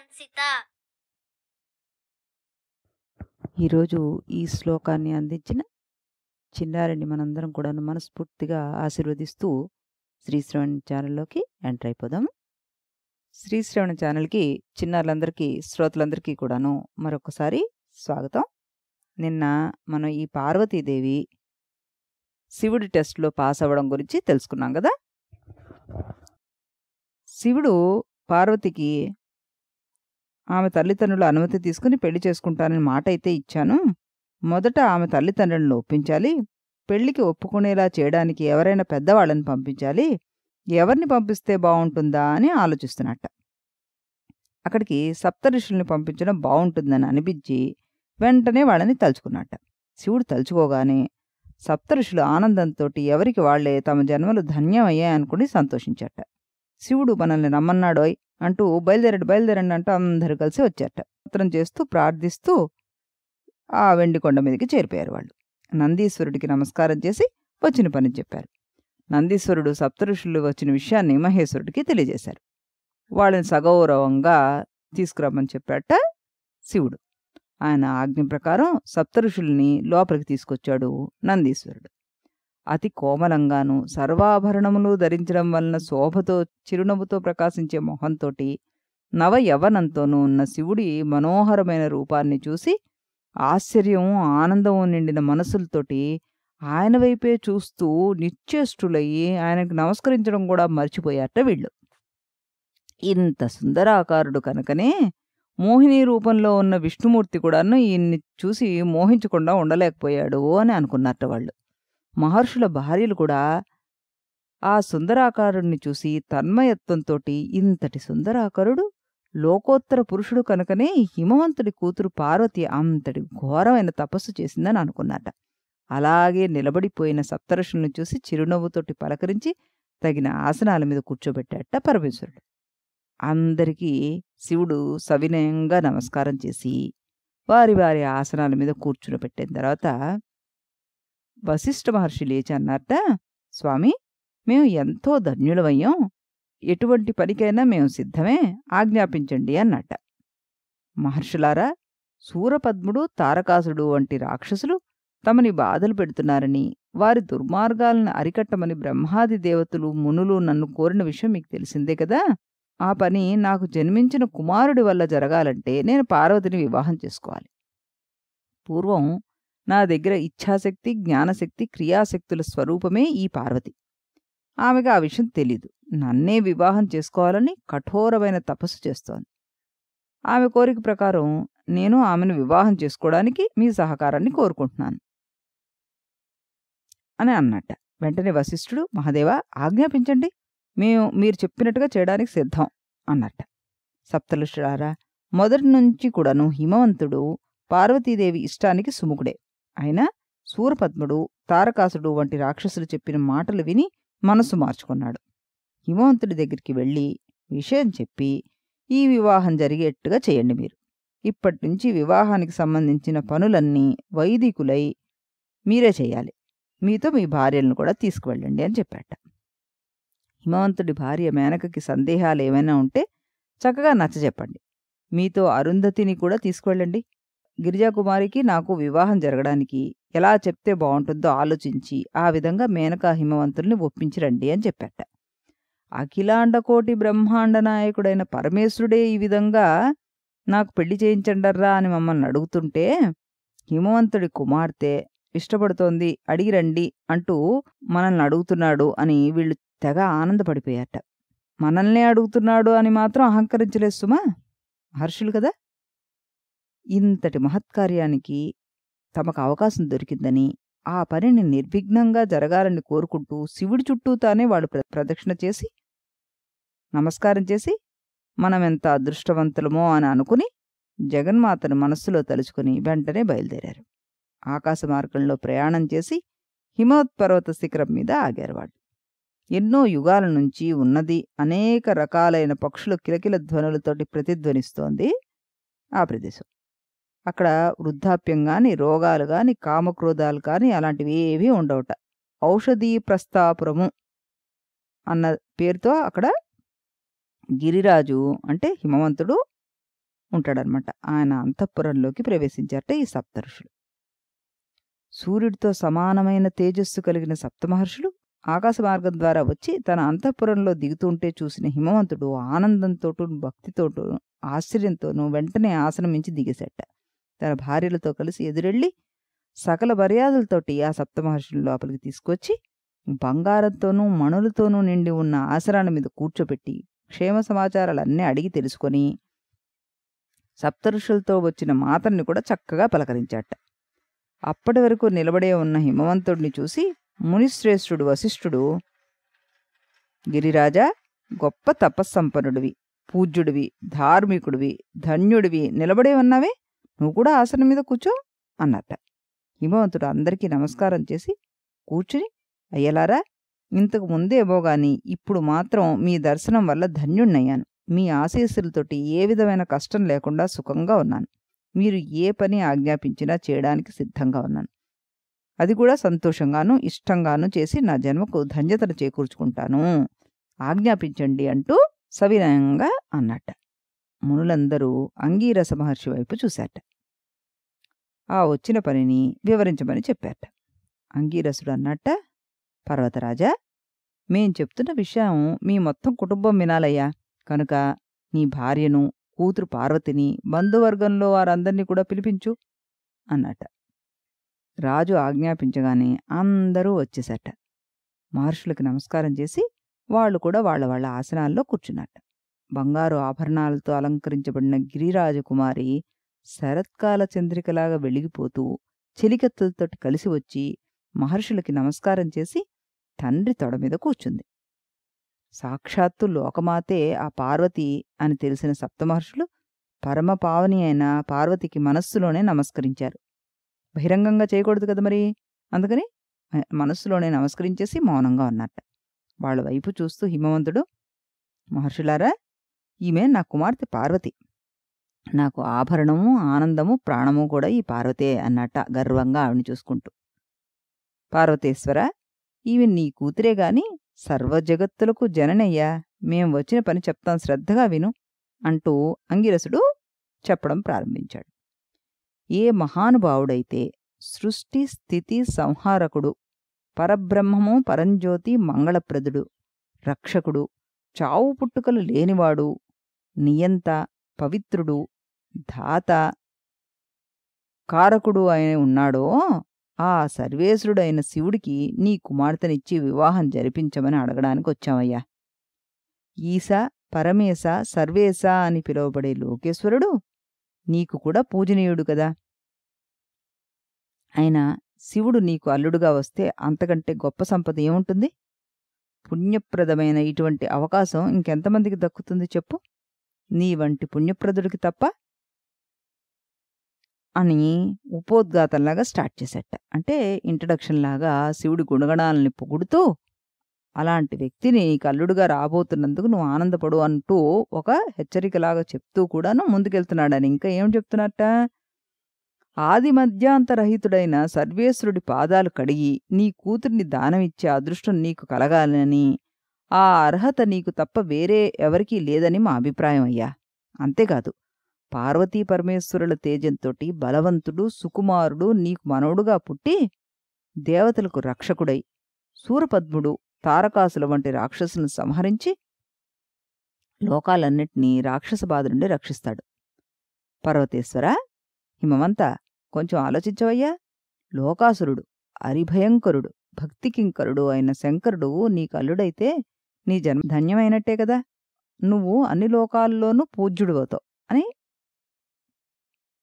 సంసిత ఈరోజు ఈ శ్లోకాన్ని అందించిన చిన్నారిని మనందరం కూడా మనస్ఫూర్తిగా ఆశీర్వదిస్తూ శ్రీశ్రవణ ఛానల్లోకి ఎంటర్ అయిపోదాం శ్రీశ్రవణ ఛానల్కి చిన్నారులందరికీ శ్రోతలందరికీ కూడాను మరొకసారి స్వాగతం నిన్న మనం ఈ పార్వతీదేవి శివుడి టెస్ట్లో పాస్ అవ్వడం గురించి తెలుసుకున్నాం కదా శివుడు పార్వతికి ఆమె తల్లిదండ్రుల అనుమతి తీసుకుని పెళ్లి చేసుకుంటానని మాట అయితే ఇచ్చాను మొదట ఆమె తల్లిదండ్రులను ఒప్పించాలి పెళ్లికి ఒప్పుకునేలా చేయడానికి ఎవరైనా పెద్దవాళ్ళని పంపించాలి ఎవరిని పంపిస్తే బాగుంటుందా అని ఆలోచిస్తున్నట్ట అక్కడికి సప్తఋషుల్ని పంపించడం బాగుంటుందని అనిపించి వెంటనే వాళ్ళని తలుచుకున్నట్ట శివుడు తలుచుకోగానే సప్తఋషులు ఆనందంతో ఎవరికి వాళ్లే తమ జన్మలు ధన్యమయ్యాయనుకుని సంతోషించట శివుడు మనల్ని రమ్మన్నాడోయ్ అంటూ బయలుదేరండి బయలుదేరండి అంటూ అందరూ కలిసి వచ్చారట ఉత్తరం చేస్తూ ప్రార్థిస్తూ ఆ వెండి కొండ మీదకి చేరిపోయారు వాళ్ళు నందీశ్వరుడికి నమస్కారం చేసి వచ్చిన పని చెప్పారు నందీశ్వరుడు సప్తఋషులు వచ్చిన విషయాన్ని మహేశ్వరుడికి తెలియజేశారు వాళ్ళని సగౌరవంగా తీసుకురమ్మని చెప్పాట శివుడు ఆయన ఆజ్ఞ ప్రకారం సప్తఋషుల్ని లోపలికి తీసుకొచ్చాడు నందీశ్వరుడు అతి కోమలంగాను సర్వాభరణములు ధరించడం వలన శోభతో చిరునవ్వుతో ప్రకాశించే మొహంతోటి నవ యవనంతోనూ ఉన్న శివుడి మనోహరమైన రూపాన్ని చూసి ఆశ్చర్యం ఆనందము నిండిన మనసులతోటి ఆయన వైపే చూస్తూ నిశ్చేష్టులయ్యి ఆయనకు నమస్కరించడం కూడా మర్చిపోయారట వీళ్ళు ఇంత సుందరాకారుడు కనుకనే మోహిని రూపంలో ఉన్న విష్ణుమూర్తి కూడాను ఈయన్ని చూసి మోహించకుండా ఉండలేకపోయాడు అని అనుకున్నట్ట వాళ్ళు మహర్షుల భార్యలు కూడా ఆ సుందరాకారుణ్ణి చూసి తన్మయత్వంతోటి ఇంతటి సుందరాకరుడు లోకోత్తర పురుషుడు కనుకనే హిమవంతుడి కూతురు పార్వతి అంతటి ఘోరమైన తపస్సు చేసిందని అనుకున్నాట అలాగే నిలబడిపోయిన సప్తరుషులను చూసి చిరునవ్వుతోటి పలకరించి తగిన ఆసనాల మీద కూర్చోబెట్టాట పరమేశ్వరుడు అందరికీ శివుడు సవినయంగా నమస్కారం చేసి వారి వారి ఆసనాల మీద కూర్చుని పెట్టిన తర్వాత వశిష్ఠ మహర్షి లేచి అన్నారట స్వామి మేము ఎంతో ధన్యులమయ్యాం ఎటువంటి పనికైనా మేము సిద్ధమే ఆజ్ఞాపించండి అన్నట మహర్షులారా సూరపద్ముడు తారకాసుడు వంటి రాక్షసులు తమని బాధలు పెడుతున్నారని వారి దుర్మార్గాలను అరికట్టమని బ్రహ్మాది దేవతలు మునులు నన్ను కోరిన విషయం మీకు తెలిసిందే కదా ఆ పని నాకు జన్మించిన కుమారుడి వల్ల జరగాలంటే నేను పార్వతిని వివాహం చేసుకోవాలి పూర్వం నా దగ్గర ఇచ్ఛాశక్తి జ్ఞానశక్తి క్రియాశక్తుల స్వరూపమే ఈ పార్వతి ఆమెకు ఆ విషయం తెలీదు నన్నే వివాహం చేసుకోవాలని కఠోరమైన తపస్సు చేస్తోంది ఆమె కోరిక ప్రకారం నేను ఆమెను వివాహం చేసుకోవడానికి మీ సహకారాన్ని కోరుకుంటున్నాను అని అన్నట్ట వెంటనే వశిష్ఠుడు మహాదేవ ఆజ్ఞాపించండి మేము మీరు చెప్పినట్టుగా చేయడానికి సిద్ధం అన్నట్ట సప్తలుషుడారా మొదటి నుంచి కూడాను హిమవంతుడు పార్వతీదేవి ఇష్టానికి సుముఖుడే అయినా సూరపద్ముడు తారకాసుడు వంటి రాక్షసులు చెప్పిన మాటలు విని మనసు మార్చుకున్నాడు హిమవంతుడి దగ్గరికి వెళ్ళి విషయం చెప్పి ఈ వివాహం జరిగేట్టుగా చేయండి మీరు ఇప్పటి నుంచి వివాహానికి సంబంధించిన పనులన్నీ వైదికులై మీరే చేయాలి మీతో మీ భార్యలను కూడా తీసుకువెళ్ళండి అని చెప్పాట హిమవంతుడి భార్య మేనకకి సందేహాలు ఏమైనా ఉంటే చక్కగా నచ్చజెప్పండి మీతో అరుంధతిని కూడా తీసుకువెళ్ళండి గిరిజాకుమారికి నాకు వివాహం జరగడానికి ఎలా చెప్తే బాగుంటుందో ఆలోచించి ఆ విధంగా మేనకా హిమవంతుల్ని ఒప్పించి రండి అని చెప్పాట అఖిలాండకోటి బ్రహ్మాండ నాయకుడైన పరమేశ్వరుడే ఈ విధంగా నాకు పెళ్లి చేయించండర్రా అని మమ్మల్ని అడుగుతుంటే హిమవంతుడి కుమార్తె ఇష్టపడుతోంది అడిగి రండి అంటూ మనల్ని అడుగుతున్నాడు అని వీళ్ళు తెగ ఆనందపడిపోయాట మనల్నే అడుగుతున్నాడు అని మాత్రం అహంకరించలేదు సుమా మహర్షులు కదా ఇంతటి మహత్కార్యానికి తమకు అవకాశం దొరికిందని ఆ పనిని నిర్విఘ్నంగా జరగాలని కోరుకుంటూ శివుడి చుట్టూ తానే వాళ్ళు ప్రదక్షిణ చేసి నమస్కారం చేసి మనమెంత అదృష్టవంతులమో అని అనుకుని జగన్మాతను మనస్సులో తలుచుకుని వెంటనే బయలుదేరారు ఆకాశ మార్గంలో ప్రయాణం చేసి హిమవత్పర్వత శిఖరం మీద ఆగారు వాళ్ళు ఎన్నో యుగాల నుంచి ఉన్నది అనేక రకాలైన పక్షుల కిలకిల ధ్వనులతోటి ప్రతిధ్వనిస్తోంది ఆ ప్రదేశం అక్కడ వృద్ధాప్యం కానీ రోగాలు కానీ కామక్రోధాలు కానీ అలాంటివి ఏవి ఉండవుట ఔషధీ ప్రస్తాపురము అన్న పేరుతో అక్కడ గిరిరాజు అంటే హిమవంతుడు ఉంటాడనమాట ఆయన అంతఃపురంలోకి ప్రవేశించారట ఈ సప్తఋషులు సూర్యుడితో సమానమైన తేజస్సు కలిగిన సప్తమహర్షులు ఆకాశ మార్గం ద్వారా వచ్చి తన అంతఃపురంలో దిగుతుంటే చూసిన హిమవంతుడు ఆనందంతోటూ భక్తితోటూ ఆశ్చర్యంతోనూ వెంటనే ఆసనం నుంచి దిగేశాట తన భార్యలతో కలిసి ఎదురెళ్ళి సకల మర్యాదలతోటి ఆ సప్తమహర్షుల లోపలికి తీసుకొచ్చి బంగారంతోనూ మణులతోనూ నిండి ఉన్న ఆసరాల మీద కూర్చోబెట్టి క్షేమ సమాచారాలన్నీ అడిగి తెలుసుకొని సప్తఋషులతో వచ్చిన మాతర్ని కూడా చక్కగా పలకరించాట అప్పటి వరకు నిలబడే ఉన్న హిమవంతుడిని చూసి మునిశ్రేష్ఠుడు వశిష్ఠుడు గిరిరాజా గొప్ప తపస్సంపన్నుడివి పూజ్యుడివి ధార్మికుడివి ధన్యుడివి నిలబడే ఉన్నావే నువ్వు కూడా ఆసనం మీద కూర్చో అన్నట్ట హిమవంతుడు అందరికీ నమస్కారం చేసి కూర్చుని అయ్యలారా ఇంతకు ముందే గాని ఇప్పుడు మాత్రం మీ దర్శనం వల్ల ధన్యుణ్ణయ్యాను మీ ఆశీస్సులతోటి ఏ విధమైన కష్టం లేకుండా సుఖంగా ఉన్నాను మీరు ఏ పని ఆజ్ఞాపించినా చేయడానికి సిద్ధంగా ఉన్నాను అది కూడా సంతోషంగాను ఇష్టంగాను చేసి నా జన్మకు ధన్యతను చేకూర్చుకుంటాను ఆజ్ఞాపించండి అంటూ సవినయంగా అన్నట్ట మునులందరూ అంగీరస మహర్షి వైపు చూశాట ఆ వచ్చిన పనిని వివరించమని చెప్పాట అంగీరసుడు అన్నట్ట పర్వతరాజా మేం చెప్తున్న విషయం మీ మొత్తం కుటుంబం వినాలయ్యా కనుక నీ భార్యను కూతురు పార్వతిని బంధువర్గంలో వారందర్నీ కూడా పిలిపించు అన్నట రాజు ఆజ్ఞాపించగానే అందరూ వచ్చేసట మహర్షులకి నమస్కారం చేసి వాళ్ళు కూడా వాళ్ళ వాళ్ళ ఆసనాల్లో కూర్చున్నట్ట బంగారు ఆభరణాలతో అలంకరించబడిన గిరిరాజకుమారి శరత్కాల చంద్రికలాగా వెలిగిపోతూ చెలికత్తలతోటి కలిసి వచ్చి మహర్షులకి నమస్కారం చేసి తండ్రి తొడ మీద కూర్చుంది సాక్షాత్తు లోకమాతే ఆ పార్వతి అని తెలిసిన సప్తమహర్షులు పరమ పావని అయిన పార్వతికి మనస్సులోనే నమస్కరించారు బహిరంగంగా చేయకూడదు కదా మరి అందుకని మనస్సులోనే నమస్కరించేసి మౌనంగా ఉన్నట్ట వాళ్ళ వైపు చూస్తూ హిమవంతుడు మహర్షులారా ఈమె నా కుమార్తె పార్వతి నాకు ఆభరణము ఆనందము ప్రాణము కూడా ఈ పార్వతే అన్నట్ట గర్వంగా ఆవిడని చూసుకుంటూ పార్వతేశ్వర ఈమె నీ కూతురే గాని సర్వ జగత్తులకు జననయ్యా మేం వచ్చిన పని చెప్తాం శ్రద్ధగా విను అంటూ అంగిరసుడు చెప్పడం ప్రారంభించాడు ఏ మహానుభావుడైతే సృష్టి స్థితి సంహారకుడు పరబ్రహ్మము పరంజ్యోతి మంగళప్రదుడు రక్షకుడు చావు పుట్టుకలు లేనివాడు నియంత పవిత్రుడు దాత కారకుడు ఆయన ఉన్నాడో ఆ సర్వేశ్వరుడైన శివుడికి నీ కుమార్తెనిచ్చి వివాహం జరిపించమని అడగడానికి వచ్చామయ్యా ఈశ పరమేశ సర్వేశ అని పిలువబడే లోకేశ్వరుడు నీకు కూడా పూజనీయుడు కదా ఆయన శివుడు నీకు అల్లుడుగా వస్తే అంతకంటే గొప్ప సంపద ఏముంటుంది పుణ్యప్రదమైన ఇటువంటి అవకాశం ఇంకెంతమందికి దక్కుతుంది చెప్పు నీ వంటి పుణ్యప్రదుడికి తప్ప అని ఉపోద్ఘాతంలాగా స్టార్ట్ చేసేట అంటే ఇంట్రడక్షన్ లాగా శివుడి గుణగణాలని పొగుడుతూ అలాంటి వ్యక్తిని కల్లుడుగా రాబోతున్నందుకు నువ్వు ఆనందపడు అంటూ ఒక హెచ్చరికలాగా చెప్తూ కూడాను ముందుకెళ్తున్నాడని ఇంకా ఏం చెప్తున్నట్ట ఆది మధ్యాంతరహితుడైన సర్వేశ్వరుడి పాదాలు కడిగి నీ కూతుర్ని దానమిచ్చే అదృష్టం నీకు కలగాలని ఆ అర్హత నీకు తప్ప వేరే ఎవరికీ లేదని మా అభిప్రాయం అయ్యా అంతేకాదు పార్వతీ పరమేశ్వరుల తేజంతోటి బలవంతుడు సుకుమారుడు నీకు మనవుడుగా పుట్టి దేవతలకు రక్షకుడై సూరపద్ముడు తారకాసుల వంటి రాక్షసులను సంహరించి లోకాలన్నిటినీ రాక్షస బాధ నుండి రక్షిస్తాడు పర్వతేశ్వర హిమమంతా కొంచెం ఆలోచించవయ్యా లోకాసురుడు అరిభయంకరుడు భక్తికింకరుడు అయిన శంకరుడు నీకల్లుడైతే నీ జన్మ ధన్యమైనట్టే కదా నువ్వు అన్ని లోకాల్లోనూ పూజ్యుడివవుతావు అని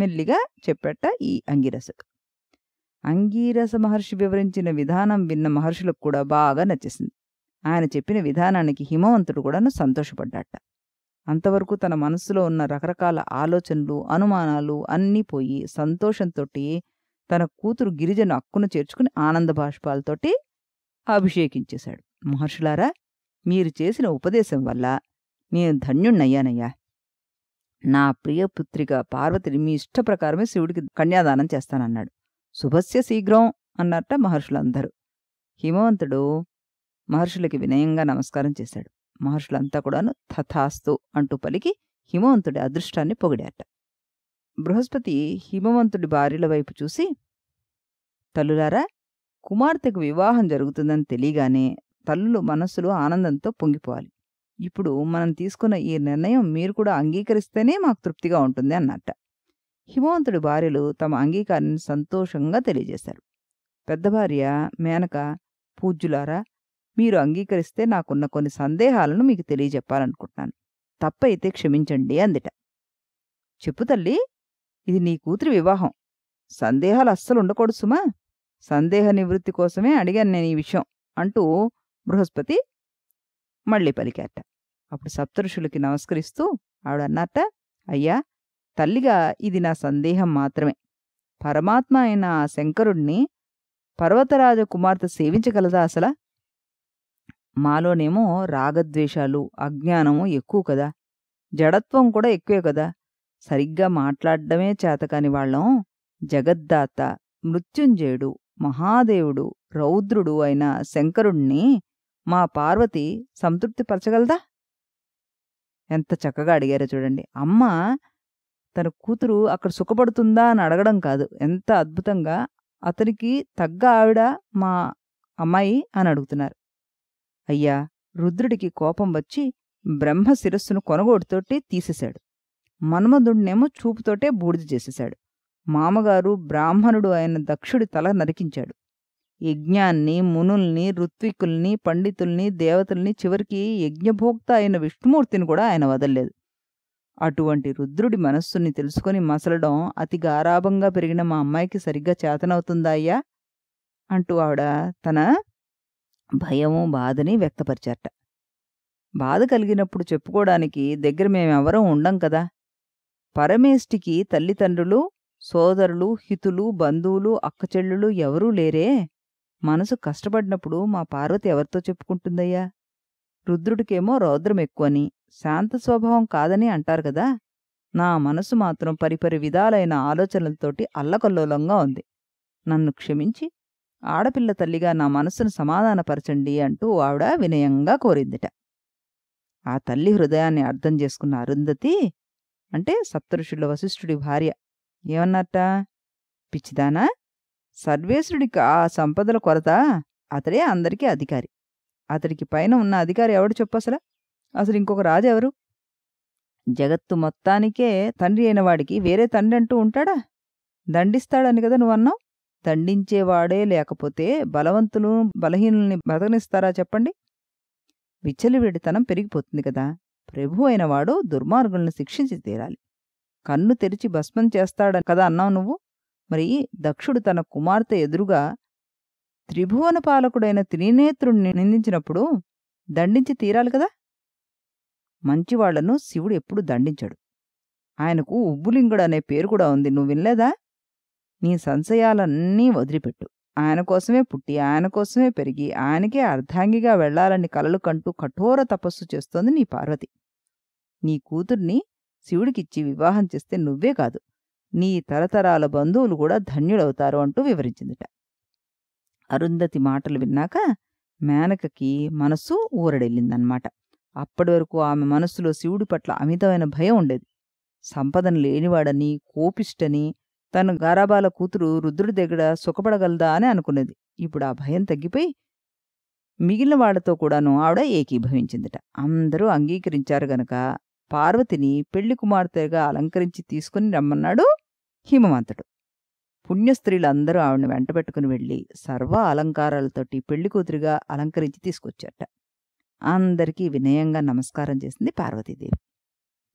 మెల్లిగా చెప్పట ఈ అంగీరసకు అంగీరస మహర్షి వివరించిన విధానం విన్న మహర్షులకు కూడా బాగా నచ్చేసింది ఆయన చెప్పిన విధానానికి హిమవంతుడు కూడా సంతోషపడ్డాట అంతవరకు తన మనస్సులో ఉన్న రకరకాల ఆలోచనలు అనుమానాలు అన్నీ పోయి సంతోషంతో తన కూతురు గిరిజను అక్కును చేర్చుకుని ఆనంద బాష్పాలతోటి అభిషేకించేశాడు మహర్షులారా మీరు చేసిన ఉపదేశం వల్ల నేను ధన్యుణ్ణయ్యానయ్యా నా ప్రియపుత్రిక పార్వతిని మీ ఇష్ట ప్రకారమే శివుడికి కన్యాదానం చేస్తానన్నాడు శుభస్య శీఘ్రం అన్నట్ట మహర్షులందరూ హిమవంతుడు మహర్షులకి వినయంగా నమస్కారం చేశాడు మహర్షులంతా కూడాను తథాస్తు అంటూ పలికి హిమవంతుడి అదృష్టాన్ని పొగిడాట బృహస్పతి హిమవంతుడి భార్యల వైపు చూసి తల్లులారా కుమార్తెకు వివాహం జరుగుతుందని తెలియగానే తల్లులు మనస్సులు ఆనందంతో పొంగిపోవాలి ఇప్పుడు మనం తీసుకున్న ఈ నిర్ణయం మీరు కూడా అంగీకరిస్తేనే మాకు తృప్తిగా ఉంటుంది అన్నట్ట హిమవంతుడి భార్యలు తమ అంగీకారాన్ని సంతోషంగా తెలియజేశారు పెద్ద భార్య మేనక పూజ్యులారా మీరు అంగీకరిస్తే నాకున్న కొన్ని సందేహాలను మీకు తెలియజెప్పాలనుకుంటున్నాను తప్పైతే క్షమించండి అందిట చెప్పు తల్లి ఇది నీ కూతురి వివాహం సందేహాలు అస్సలు ఉండకూడదు సుమా సందేహ నివృత్తి కోసమే అడిగాను నేను ఈ విషయం అంటూ బృహస్పతి మళ్ళీ పలికాట అప్పుడు సప్తఋషులకి నమస్కరిస్తూ ఆవిడన్నట అయ్యా తల్లిగా ఇది నా సందేహం మాత్రమే పరమాత్మ అయిన ఆ శంకరుణ్ణి పర్వతరాజ కుమార్తె సేవించగలదా అసలా మాలోనేమో రాగద్వేషాలు అజ్ఞానము ఎక్కువ కదా జడత్వం కూడా ఎక్కువే కదా సరిగ్గా చేత చేతకాని వాళ్ళం జగద్దాత మృత్యుంజయుడు మహాదేవుడు రౌద్రుడు అయిన శంకరుణ్ణి మా పార్వతి సంతృప్తి పరచగలదా ఎంత చక్కగా అడిగారో చూడండి అమ్మ తన కూతురు అక్కడ సుఖపడుతుందా అని అడగడం కాదు ఎంత అద్భుతంగా అతనికి తగ్గ ఆవిడ మా అమ్మాయి అని అడుగుతున్నారు అయ్యా రుద్రుడికి కోపం వచ్చి బ్రహ్మ శిరస్సును కొనగోడుతోటి తీసేశాడు మన్మధుణ్ణేమో చూపుతోటే బూడిద చేసేశాడు మామగారు బ్రాహ్మణుడు అయిన దక్షుడి తల నరికించాడు యజ్ఞాన్ని మునుల్ని ఋత్వికుల్ని పండితుల్ని దేవతల్ని చివరికి యజ్ఞభోక్త అయిన విష్ణుమూర్తిని కూడా ఆయన వదలలేదు అటువంటి రుద్రుడి మనస్సుని తెలుసుకొని మసలడం అతి గారాభంగా పెరిగిన మా అమ్మాయికి సరిగ్గా చేతనవుతుందా అయ్యా అంటూ ఆవిడ తన భయము బాధని వ్యక్తపరిచారట బాధ కలిగినప్పుడు చెప్పుకోవడానికి దగ్గర మేమెవరం ఉండం కదా పరమేష్టికి తల్లిదండ్రులు సోదరులు హితులు బంధువులు అక్కచెల్లులు ఎవరూ లేరే మనసు కష్టపడినప్పుడు మా పార్వతి ఎవరితో చెప్పుకుంటుందయ్యా రుద్రుడికేమో రౌద్రం ఎక్కువని శాంత స్వభావం కాదని అంటారు కదా నా మనసు మాత్రం పరిపరి విధాలైన ఆలోచనలతోటి అల్లకల్లోలంగా ఉంది నన్ను క్షమించి ఆడపిల్ల తల్లిగా నా మనస్సును సమాధానపరచండి అంటూ ఆవిడ వినయంగా కోరిందిట ఆ తల్లి హృదయాన్ని అర్థం చేసుకున్న అరుంధతి అంటే సప్తఋషుల వశిష్ఠుడి భార్య ఏమన్నట్ట పిచ్చిదానా సర్వేశ్వరుడికి ఆ సంపదల కొరత అతడే అందరికీ అధికారి అతడికి పైన ఉన్న అధికారి ఎవడు చెప్పసలా అసలు ఇంకొక రాజు ఎవరు జగత్తు మొత్తానికే తండ్రి అయిన వాడికి వేరే తండ్రి అంటూ ఉంటాడా దండిస్తాడని కదా నువ్వు అన్నావు దండించేవాడే లేకపోతే బలవంతులు బలహీనుల్ని బతకనిస్తారా చెప్పండి విచ్చలివిడితనం పెరిగిపోతుంది కదా ప్రభు అయినవాడు దుర్మార్గులను శిక్షించి తీరాలి కన్ను తెరిచి భస్మం చేస్తాడని కదా అన్నావు నువ్వు మరి దక్షుడు తన కుమార్తె ఎదురుగా త్రిభువన పాలకుడైన త్రినేత్రుణ్ణి నిందించినప్పుడు దండించి తీరాలి కదా మంచివాళ్లను శివుడు ఎప్పుడు దండించాడు ఆయనకు ఉబ్బులింగుడు అనే పేరు కూడా ఉంది నువ్వు వినలేదా నీ సంశయాలన్నీ వదిలిపెట్టు ఆయన కోసమే పుట్టి ఆయన కోసమే పెరిగి ఆయనకే అర్ధాంగిగా వెళ్లాలని కలలు కంటూ కఠోర తపస్సు చేస్తోంది నీ పార్వతి నీ కూతుర్ని శివుడికిచ్చి వివాహం చేస్తే నువ్వే కాదు నీ తరతరాల బంధువులు కూడా ధన్యుడవుతారు అంటూ వివరించిందిట అరుంధతి మాటలు విన్నాక మేనకకి మనస్సు ఊరడెళ్ళిందనమాట అప్పటి వరకు ఆమె మనస్సులో శివుడి పట్ల అమితమైన భయం ఉండేది సంపదన లేనివాడని కోపిష్టని తను గారాబాల కూతురు రుద్రుడి దగ్గర సుఖపడగలదా అని అనుకునేది ఇప్పుడు ఆ భయం తగ్గిపోయి మిగిలిన వాళ్లతో కూడాను ఆవిడ ఏకీభవించిందిట అందరూ అంగీకరించారు గనక పార్వతిని పెళ్లి కుమార్తెగా అలంకరించి తీసుకుని రమ్మన్నాడు హిమవంతుడు పుణ్యస్త్రీలందరూ ఆవిడ్ని వెంట పెట్టుకుని వెళ్ళి సర్వ అలంకారాలతోటి పెళ్లి కూతురిగా అలంకరించి తీసుకొచ్చాట అందరికీ వినయంగా నమస్కారం చేసింది పార్వతీదేవి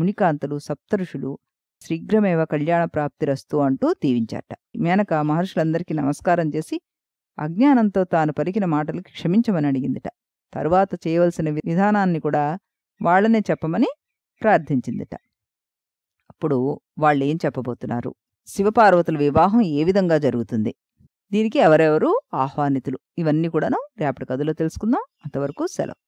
మునికాంతలు సప్తఋషులు శీఘ్రమేవ కళ్యాణ రస్తు అంటూ దీవించాట మేనక మహర్షులందరికీ నమస్కారం చేసి అజ్ఞానంతో తాను పలికిన మాటలకు క్షమించమని అడిగిందిట తరువాత చేయవలసిన విధానాన్ని కూడా వాళ్లనే చెప్పమని ప్రార్థించిందిట అప్పుడు వాళ్ళు ఏం చెప్పబోతున్నారు శివపార్వతుల వివాహం ఏ విధంగా జరుగుతుంది దీనికి ఎవరెవరు ఆహ్వానితులు ఇవన్నీ కూడాను రేపటి కథలో తెలుసుకుందాం అంతవరకు సెలవు